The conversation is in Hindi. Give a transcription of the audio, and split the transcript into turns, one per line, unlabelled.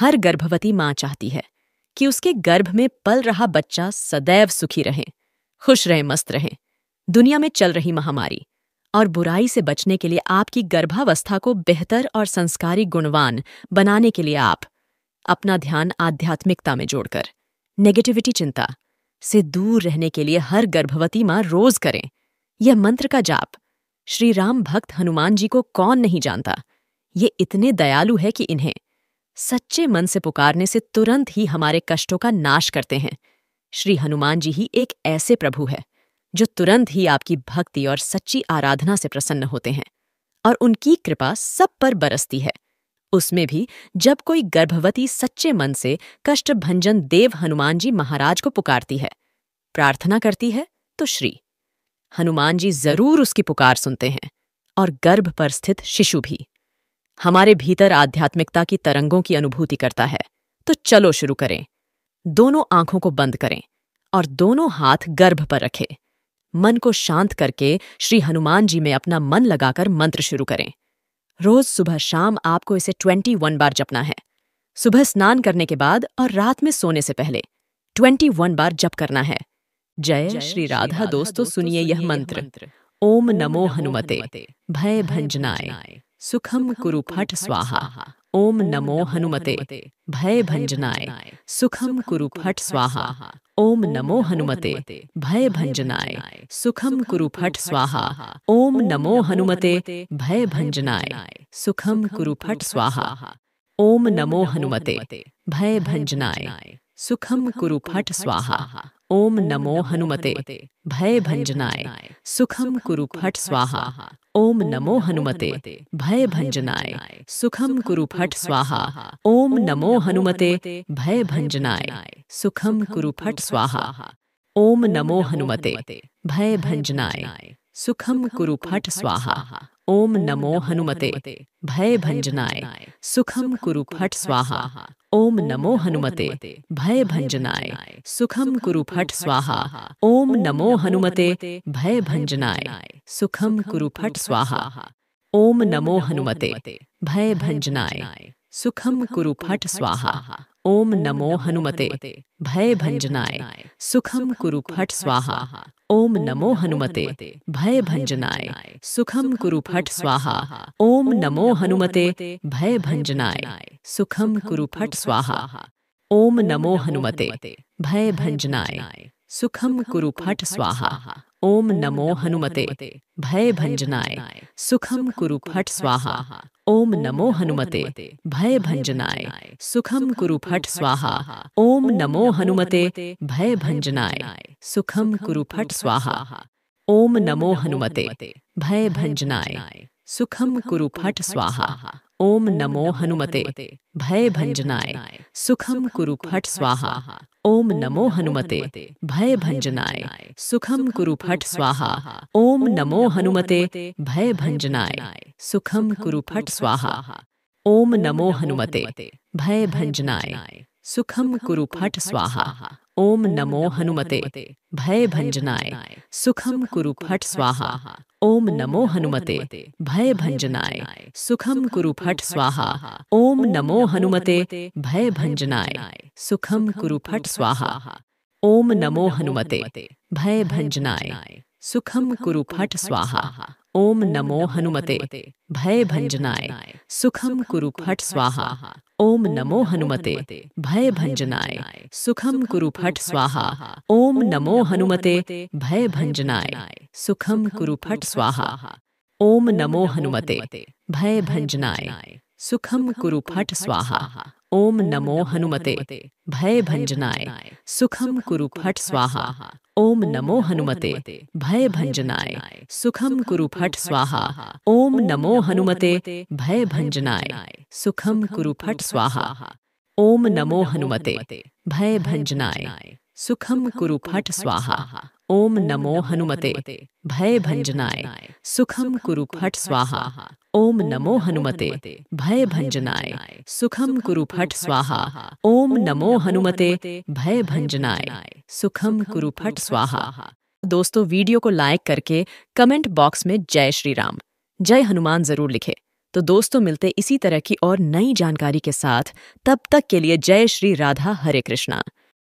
हर गर्भवती मां चाहती है कि उसके गर्भ में पल रहा बच्चा सदैव सुखी रहे खुश रहे मस्त रहे दुनिया में चल रही महामारी और बुराई से बचने के लिए आपकी गर्भावस्था को बेहतर और संस्कारी गुणवान बनाने के लिए आप अपना ध्यान आध्यात्मिकता में जोड़कर नेगेटिविटी चिंता से दूर रहने के लिए हर गर्भवती माँ रोज करें यह मंत्र का जाप श्री राम भक्त हनुमान जी को कौन नहीं जानता ये इतने दयालु है कि इन्हें सच्चे मन से पुकारने से तुरंत ही हमारे कष्टों का नाश करते हैं श्री हनुमान जी ही एक ऐसे प्रभु है जो तुरंत ही आपकी भक्ति और सच्ची आराधना से प्रसन्न होते हैं और उनकी कृपा सब पर बरसती है उसमें भी जब कोई गर्भवती सच्चे मन से कष्ट भंजन देव हनुमान जी महाराज को पुकारती है प्रार्थना करती है तो श्री हनुमान जी जरूर उसकी पुकार सुनते हैं और गर्भ पर स्थित शिशु भी हमारे भीतर आध्यात्मिकता की तरंगों की अनुभूति करता है तो चलो शुरू करें दोनों आंखों को बंद करें और दोनों हाथ गर्भ पर रखें मन को शांत करके श्री हनुमान जी में अपना मन लगाकर मंत्र शुरू करें रोज सुबह शाम आपको इसे ट्वेंटी वन बार जपना है सुबह स्नान करने के बाद और रात में सोने से पहले ट्वेंटी वन बार जप करना है जय श्री राधा दोस्तों सुनिए यह मंत्र ओम नमो हनुमते भय भंजनाय सुखम फट स्वाहा ओम नमो हनुमते भय भंजनाय सुखम फट स्वाहा ओम नमो हनुमते भय भंजनाय सुखम फट स्वाहा ओम नमो हनुमते भय भंजनाय सुखम फट स्वाहा ओम नमो हनुमते भय भंजनाय सुखम फट स्वाहा ओम नमो हनुमते भय भंजनाय सुखम फट स्वाहा ओम नमो हनुमते भय भंजनाय सुखम फट स्वाहा ओम नमो हनुमते भय भंजनाय सुखम फट स्वाहा ओम नमो हनुमते भय भंजनाय सुखम फट स्वाहा ओम नमो हनुमते भय भंजनाय सुखम कुरु फट स्वाहा ओम नमो हनुमते भय भंजनाय सुखम कुरु फट स्वाहा ओम नमो हनुमते भय भंजनाय सुखम कुरु फट स्वाहा ओम नमो हनुमते भय भंजनाय सुखम कुरु फट स्वाहा ओम नमो हनुमते भय भंजनाय सुखम कुरु फट स्वाहा ओम नमो हनुमते भय भंजनाय सुखम कुरु फट स्वाहा ओम नमो हनुमते भय भंजनाय सुखम कुरु फट स्वाहा ओम नमो हनुमते भय भंजनाय सुखम कुरु फट स्वाहा ओम नमो हनुमते भय भंजनाय सुखम कुरु फट स्वाहा ओम नमो हनुमते भय भंजनाय सुखम कुरु फट स्वाहा ओम नमो हनुमते भय भंजनाय सुखम कुरु फट स्वाहा ओम नमो हनुमते भय भंजनाय सुखम कुरु फट स्वाहा ओम नमो हनुमते भय भंजनाय सुखम कुरु फट स्वाहा ओम नमो हनुमते भय भंजनाय सुखम कुरु फट स्वाहा ओम नमो हनुमते भय भंजनाय सुखम कुरु फट स्वाहा ओम नमो हनुमते भय भंजनाय सुखम फट स्वाहा ओम नमो हनुमते भय भंजनाय सुखम फट स्वाहा ओम नमो हनुमते भय भंजनाय सुखम फट स्वाहा ओम नमो हनुमते भय भंजनाय सुखम फट स्वाहा ओम नमो हनुमते भय भंजनाय सुखम फट स्वाहा ओम नमो हनुमते भय भंजनाय सुखम फट स्वाहा ओम नमो हनुमते भय भंजनाय सुखम फट स्वाहा ओम नमो हनुमते भय भंजनाय सुखम फट स्वाहा ओम नमो हनुमते भय भंजनाय सुखम फट स्वाहा ओम नमो हनुमते भय भंजनाय सुखम कुरु फट स्वाहा ओम नमो हनुमते भय भंजनाय सुखम कुरु फट स्वाहा ओम नमो हनुमते भय भंजनाय सुखम कुरु फट स्वाहा ओम नमो हनुमते भय भंजनाय सुखम कुरु फट स्वाहा ओम नमो हनुमते भय भंजनाय सुखम कुरु फट स्वाहा ओम नमो हनुमते भय भंजनाय सुखम कुरु फट स्वाहा ओम नमो हनुमते भय भंजनाय सुखम कुरु फट स्वाहा दोस्तों वीडियो को लाइक करके कमेंट बॉक्स में जय श्री राम जय हनुमान जरूर लिखे तो दोस्तों मिलते इसी तरह की और नई जानकारी के साथ तब तक के लिए जय श्री राधा हरे कृष्णा